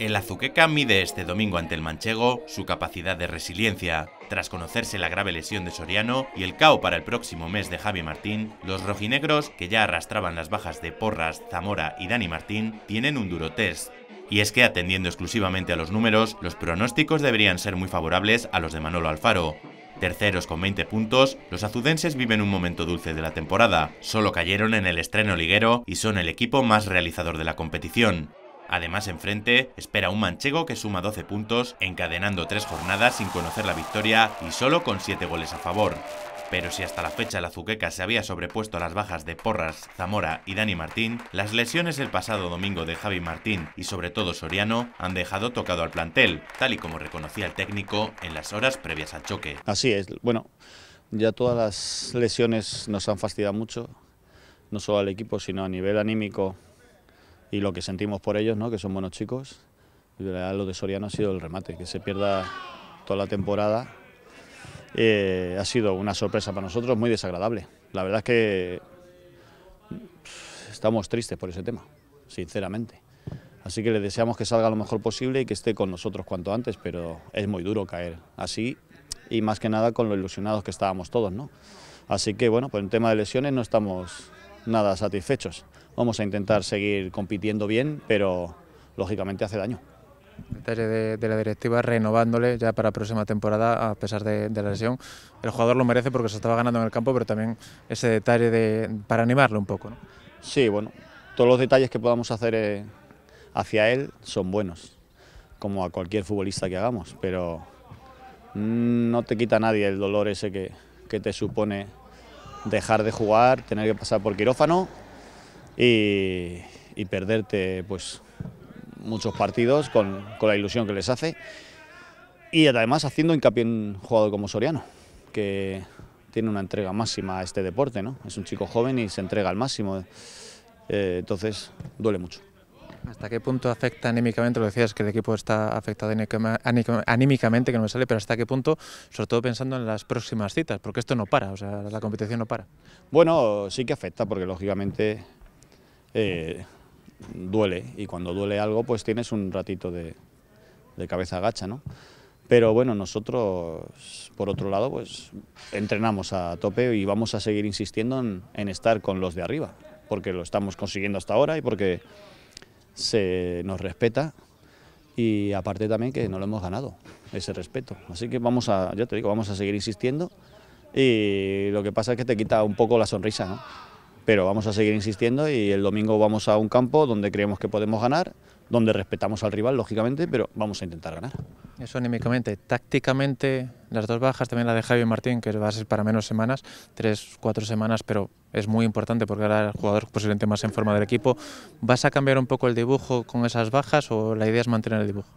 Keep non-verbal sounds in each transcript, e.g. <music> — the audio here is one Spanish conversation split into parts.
El Azuqueca mide este domingo ante el manchego su capacidad de resiliencia. Tras conocerse la grave lesión de Soriano y el caos para el próximo mes de Javi Martín, los rojinegros, que ya arrastraban las bajas de Porras, Zamora y Dani Martín, tienen un duro test. Y es que atendiendo exclusivamente a los números, los pronósticos deberían ser muy favorables a los de Manolo Alfaro. Terceros con 20 puntos, los azudenses viven un momento dulce de la temporada, solo cayeron en el estreno liguero y son el equipo más realizador de la competición. Además, enfrente espera un manchego que suma 12 puntos, encadenando tres jornadas sin conocer la victoria y solo con 7 goles a favor. Pero si hasta la fecha la Zuqueca se había sobrepuesto a las bajas de Porras, Zamora y Dani Martín, las lesiones el pasado domingo de Javi Martín y sobre todo Soriano han dejado tocado al plantel, tal y como reconocía el técnico en las horas previas al choque. Así es, bueno, ya todas las lesiones nos han fastidiado mucho, no solo al equipo, sino a nivel anímico y lo que sentimos por ellos, ¿no? que son buenos chicos. Y lo de Soriano ha sido el remate, que se pierda toda la temporada. Eh, ha sido una sorpresa para nosotros, muy desagradable. La verdad es que estamos tristes por ese tema, sinceramente. Así que le deseamos que salga lo mejor posible y que esté con nosotros cuanto antes, pero es muy duro caer así y más que nada con lo ilusionados que estábamos todos, ¿no? Así que bueno, por el tema de lesiones no estamos nada satisfechos vamos a intentar seguir compitiendo bien, pero lógicamente hace daño. Detalle de, la directiva, renovándole ya para la próxima temporada a pesar de, la lesión. El jugador lo merece porque se estaba ganando en el campo, pero también ese detalle de, para animarlo un poco. ¿no? Sí, bueno, todos los detalles que podamos hacer eh, hacia él son buenos, como a cualquier futbolista que hagamos, pero no te quita nadie el dolor ese que, que te supone dejar de jugar, tener que pasar por quirófano y, perderte pues muchos partidos con, con, la ilusión que les hace y además haciendo hincapié en un jugador como Soriano, que tiene una entrega máxima a este deporte, ¿no? Es un chico joven y se entrega al máximo, eh, entonces duele mucho. ¿Hasta qué punto afecta anímicamente? Lo decías que el equipo está afectado anímicamente, que no me sale, pero ¿hasta qué punto? Sobre todo pensando en las próximas citas, porque esto no para, o sea, la competición no para. Bueno, sí que afecta, porque lógicamente eh, duele y cuando duele algo pues tienes un ratito de, cabeza gacha, ¿no? Pero bueno, nosotros, por otro lado, pues entrenamos a tope y vamos a seguir insistiendo en, estar con los de arriba, porque lo estamos consiguiendo hasta ahora y porque se nos respeta y aparte también que no lo hemos ganado, ese respeto. Así que vamos a, ya te digo, vamos a seguir insistiendo y lo que pasa es que te quita un poco la sonrisa, ¿no? pero vamos a seguir insistiendo y el domingo vamos a un campo donde creemos que podemos ganar, donde respetamos al rival, lógicamente, pero vamos a intentar ganar. Eso anímicamente. Tácticamente, las dos bajas, también la de Javier Martín, que va a ser para menos semanas, tres, cuatro semanas, pero es muy importante porque ahora el jugador posiblemente más en forma del equipo. ¿Vas a cambiar un poco el dibujo con esas bajas o la idea es mantener el dibujo?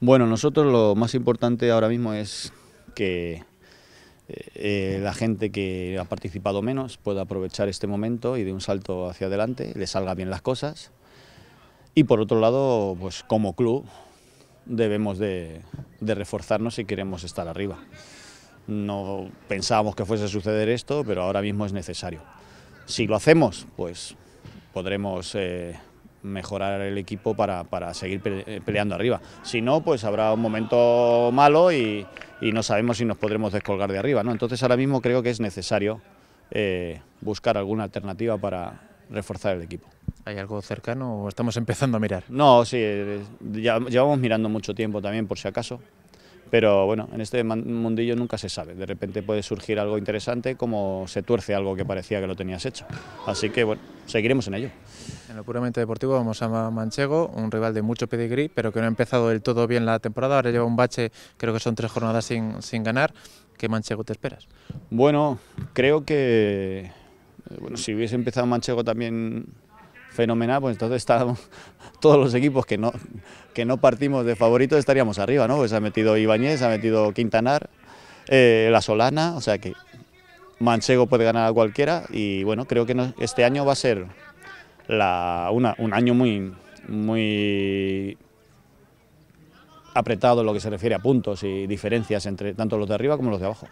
Bueno, nosotros lo más importante ahora mismo es que eh, la gente que ha participado menos pueda aprovechar este momento y de un salto hacia adelante, le salga bien las cosas. Y por otro lado, pues como club debemos de, reforzarnos si queremos estar arriba. No pensábamos que fuese a suceder esto, pero ahora mismo es necesario. Si lo hacemos, pues podremos eh, mejorar el equipo para, para seguir eh, peleando arriba. Si no, pues habrá un momento malo y, y no sabemos si nos podremos descolgar de arriba. ¿no? Entonces ahora mismo creo que es necesario eh, buscar alguna alternativa para reforzar el equipo. ¿Hay algo cercano o estamos empezando a mirar? No, sí, ya, llevamos mirando mucho tiempo también por si acaso, pero bueno, en este mundillo nunca se sabe, de repente puede surgir algo interesante como se tuerce algo que parecía que lo tenías hecho, así que bueno, seguiremos en ello. En lo puramente deportivo vamos a Manchego, un rival de mucho pedigrí, pero que no ha empezado del todo bien la temporada. Ahora lleva un bache, creo que son tres jornadas sin, ganar. ¿Qué Manchego te esperas? Bueno, creo que bueno, si hubiese empezado Manchego también fenomenal, pues entonces estábamos <laughs> todos los equipos que no, que no partimos de favoritos estaríamos arriba, ¿no? Pues ha metido se ha metido Quintanar, eh, La Solana, o sea que Manchego puede ganar a cualquiera y bueno, creo que este año va a ser la, una, un año muy, muy apretado en lo que se refiere a puntos y diferencias entre tanto los de arriba como los de abajo.